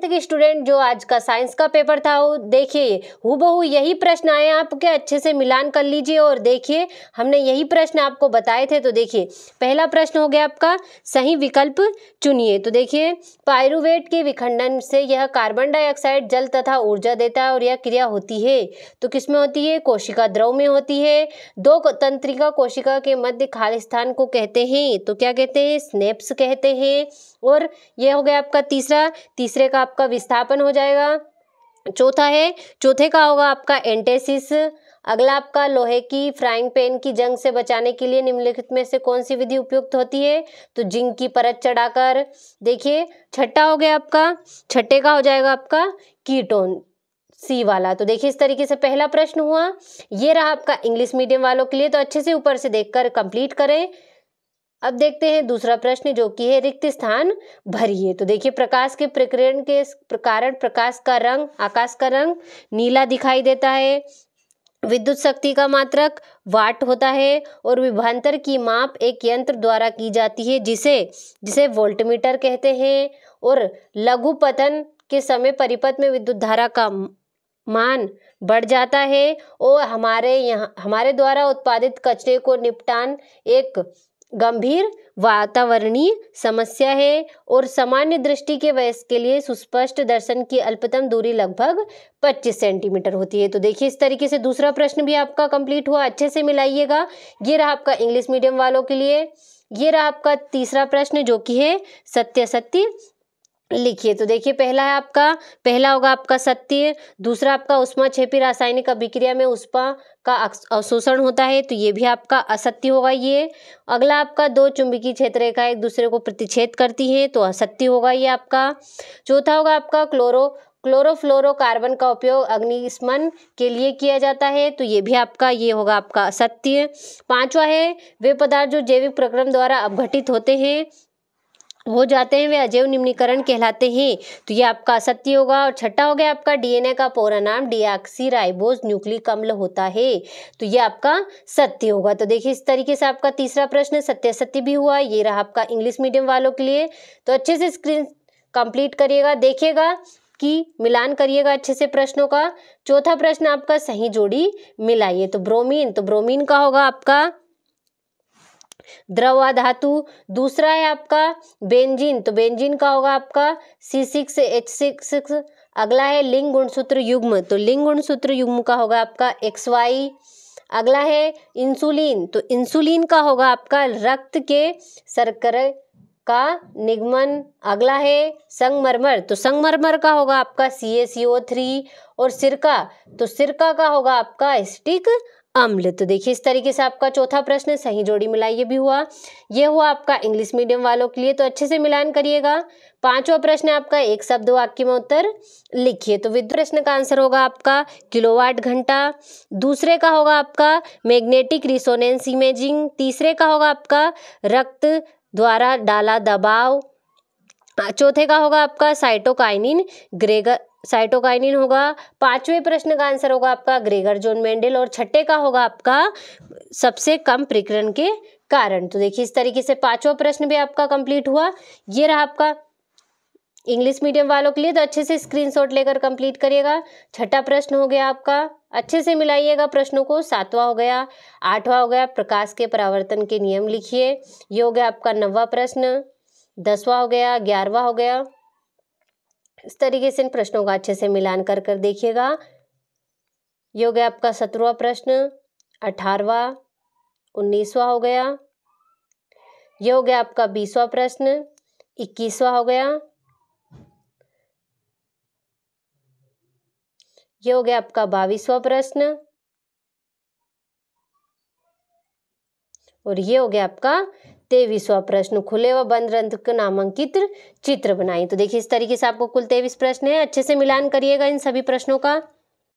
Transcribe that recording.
tenth की student जो आज का साइंस का पेपर था वो देखिए हूबहू यही प्रश्न आए आपके अच्छे से मिलान कर लीजिए और देखिए हमने यही प्रश्न आपको बताए थे तो देखिए पहला प्रश्न हो गया आपका सही विकल्प चुनिए तो देखिए पायरुवेट के विखंडन से यह कार्बन डाइऑक्साइड जल तथा ऊर्जा देता है और यह क्रिया होती है तो किसमें होती है कोशिका द्रव में होती है दो तंत्रिका कोशिका के मध्य खालिस्थान स्थान को कहते हैं तो क्या कहते हैं स्नेप्स कहते हैं और यह हो गया आपका तीसरा तीसरे का आपका विस्थापन हो जाएगा चौथा है चौथे का होगा आपका एंटेसिस अगला आपका लोहे की फ्राइंग पैन की जंग से बचाने के लिए निम्नलिखित में से कौन सी विधि उपयुक्त होती है तो जिंक की परत चढ़ाकर देखिए छठा हो गया आपका छठे का हो जाएगा आपका कीटोन सी वाला तो देखिए इस तरीके से पहला प्रश्न हुआ ये रहा आपका इंग्लिश मीडियम वालों के लिए तो अच्छे से ऊपर से देखकर कंप्लीट करें अब देखते हैं दूसरा प्रश्न जो कि है रिक्त स्थान भरिए तो देखिए प्रकाश के प्रकीर्ण के कारण प्रकाश का रंग आकाश का रंग नीला दिखाई देता है विद्युत शक्ति का मात्रक वाट होता है और विभांतर की माप एक यंत्र द्वारा की जाती है जिसे जिसे वोल्टमीटर कहते हैं और लघु पतन के समय परिपथ में विद्युत धारा का मान बढ़ जाता है और हमारे यहाँ हमारे द्वारा उत्पादित कचरे को निपटान एक गंभीर वातावरणीय समस्या है और सामान्य दृष्टि के वयस्क के लिए सुस्पष्ट दर्शन की अल्पतम दूरी लगभग 25 सेंटीमीटर होती है तो देखिए इस तरीके से दूसरा प्रश्न भी आपका कंप्लीट हुआ अच्छे से मिलाइएगा ये रहा आपका इंग्लिश मीडियम वालों के लिए ये रहा आपका तीसरा प्रश्न जो कि है सत्य सत्य लिखिए तो देखिए पहला है आपका पहला होगा आपका सत्य दूसरा आपका उष्मा छेपी रासायनिक अभिक्रिया में उष्मा का अवशोषण होता है तो ये भी आपका असत्य होगा ये अगला आपका दो चुंबकीय क्षेत्र रेखा एक दूसरे को प्रतिच्छेद करती है तो असत्य होगा ये आपका चौथा होगा आपका क्लोरो क्लोरोफ्लोरोकार्बन का उपयोग अग्निशमन के लिए किया जाता है तो ये भी आपका ये होगा आपका असत्य पांचवा है वे पदार्थ जो जैविक प्रक्रम द्वारा अपघटित होते हैं हो जाते हैं वे अजैव निम्नीकरण कहलाते हैं तो ये आपका असत्य होगा और छठा हो गया आपका डीएनए का पूरा नाम डीआक्सी राइबोज न्यूक्लिक अम्ल होता है तो ये आपका सत्य होगा तो देखिए इस तरीके से आपका तीसरा प्रश्न सत्य सत्य भी हुआ ये रहा आपका इंग्लिश मीडियम वालों के लिए तो अच्छे से स्क्रीन कंप्लीट करिएगा देखिएगा कि मिलान करिएगा अच्छे से प्रश्नों का चौथा प्रश्न आपका सही जोड़ी मिलाइए तो ब्रोमीन तो ब्रोमीन का होगा आपका द्रवा धातु दूसरा है आपका बेंजीन तो बेंजीन का होगा आपका सी सिक्स एच सिक्स अगला है लिंग गुणसूत्र युग्म तो लिंग गुणसूत्र युग्म का होगा आपका एक्स वाई अगला है इंसुलिन तो इंसुलिन का होगा आपका रक्त के सरकर का निगमन अगला है संगमरमर तो संगमरमर का होगा आपका सी ए सी ओ थ्री और सिरका तो सिरका का होगा आपका स्टिक अम्ल तो देखिए इस तरीके से आपका चौथा प्रश्न सही जोड़ी मिलाइए भी हुआ यह हुआ आपका इंग्लिश मीडियम वालों के लिए तो अच्छे से मिलान करिएगा पांचवा प्रश्न है आपका एक शब्द वाक्य में उत्तर लिखिए तो विद्युत प्रश्न का आंसर होगा आपका किलोवाट घंटा दूसरे का होगा आपका मैग्नेटिक रिसोनेंस इमेजिंग तीसरे का होगा आपका रक्त द्वारा डाला दबाव चौथे का होगा आपका साइटोकाइनिन ग्रेगर साइटोकाइनिन होगा पांचवें प्रश्न का आंसर होगा आपका ग्रेगर जोन मेंडल और छठे का होगा आपका सबसे कम प्रकरण के कारण तो देखिए इस तरीके से पांचवा प्रश्न भी आपका कंप्लीट हुआ ये रहा आपका इंग्लिश मीडियम वालों के लिए तो अच्छे से स्क्रीनशॉट लेकर कंप्लीट करिएगा छठा प्रश्न हो गया आपका अच्छे से मिलाइएगा प्रश्नों को सातवां हो गया आठवां हो गया प्रकाश के परावर्तन के नियम लिखिए ये हो गया आपका नवा प्रश्न दसवां हो गया ग्यारहवा हो गया इस तरीके से इन प्रश्नों का अच्छे से मिलान कर कर देखिएगा ये हो गया आपका सत्रहवा प्रश्न अठारवा उन्नीसवा हो गया ये हो गया आपका बीसवा प्रश्न इक्कीसवा हो गया ये हो गया आपका बाईसवा प्रश्न और ये हो गया आपका तेईसवा प्रश्न खुले व बंद रंध का नामांकित चित्र बनाएं तो देखिए इस तरीके से आपको कुल तेईस प्रश्न है अच्छे से मिलान करिएगा इन सभी प्रश्नों का